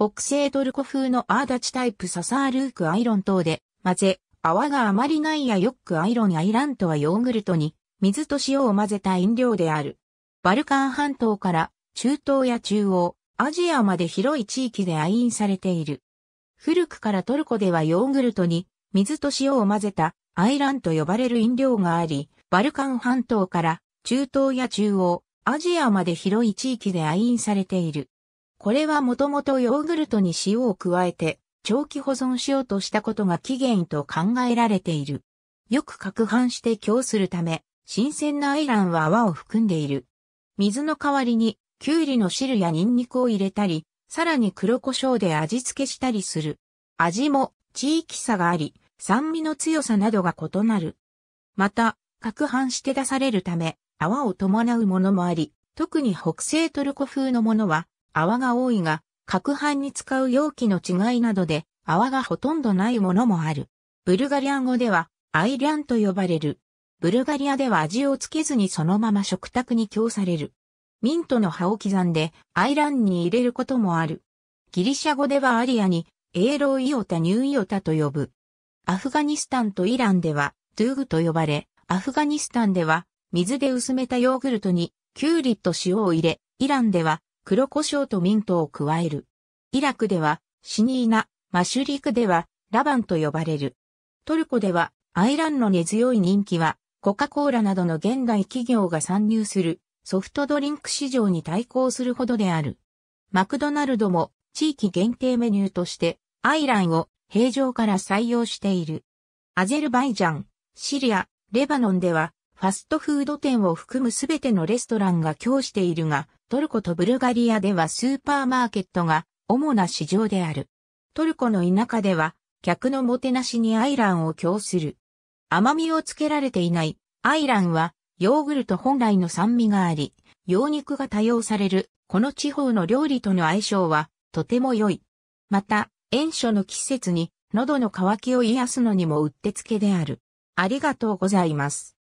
北西トルコ風のアーダチタイプササールークアイロン等で混ぜ、泡があまりないやヨックアイロンアイランとはヨーグルトに水と塩を混ぜた飲料である。バルカン半島から中東や中央、アジアまで広い地域で愛飲されている。古くからトルコではヨーグルトに水と塩を混ぜたアイランと呼ばれる飲料があり、バルカン半島から中東や中央、アジアまで広い地域で愛飲されている。これはもともとヨーグルトに塩を加えて長期保存しようとしたことが起源と考えられている。よく攪拌して強するため、新鮮なアイランは泡を含んでいる。水の代わりに、キュウリの汁やニンニクを入れたり、さらに黒胡椒で味付けしたりする。味も地域差があり、酸味の強さなどが異なる。また、攪拌して出されるため、泡を伴うものもあり、特に北西トルコ風のものは、泡が多いが、攪拌に使う容器の違いなどで泡がほとんどないものもある。ブルガリア語ではアイリャンと呼ばれる。ブルガリアでは味をつけずにそのまま食卓に供される。ミントの葉を刻んでアイランに入れることもある。ギリシャ語ではアリアにエーローイオタニューイオタと呼ぶ。アフガニスタンとイランではドゥーグと呼ばれ、アフガニスタンでは水で薄めたヨーグルトにキュウリと塩を入れ、イランでは黒胡椒とミントを加える。イラクではシニーナ、マシュリクではラバンと呼ばれる。トルコではアイランの根強い人気はコカ・コーラなどの現代企業が参入するソフトドリンク市場に対抗するほどである。マクドナルドも地域限定メニューとしてアイランを平常から採用している。アゼルバイジャン、シリア、レバノンではファストフード店を含むすべてのレストランが供しているが、トルコとブルガリアではスーパーマーケットが主な市場である。トルコの田舎では客のもてなしにアイランを供する。甘みをつけられていないアイランはヨーグルト本来の酸味があり、羊肉が多用されるこの地方の料理との相性はとても良い。また、炎暑の季節に喉の渇きを癒すのにもうってつけである。ありがとうございます。